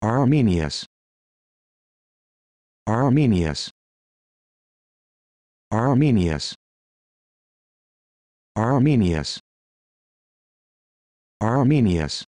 Arminius. Arminius. Arminius. Arminius. Arminius.